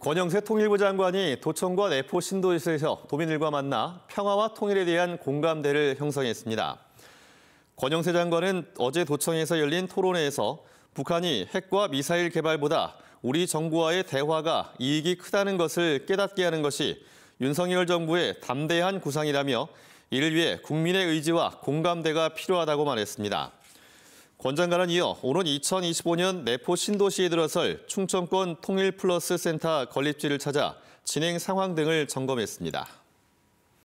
권영세 통일부 장관이 도청과 내포 신도시에서 도민들과 만나 평화와 통일에 대한 공감대를 형성했습니다. 권영세 장관은 어제 도청에서 열린 토론회에서 북한이 핵과 미사일 개발보다 우리 정부와의 대화가 이익이 크다는 것을 깨닫게 하는 것이 윤석열 정부의 담대한 구상이라며 이를 위해 국민의 의지와 공감대가 필요하다고 말했습니다. 권 장관은 이어 오는 2025년 내포 신도시에 들어설 충청권 통일 플러스 센터 건립지를 찾아 진행 상황 등을 점검했습니다.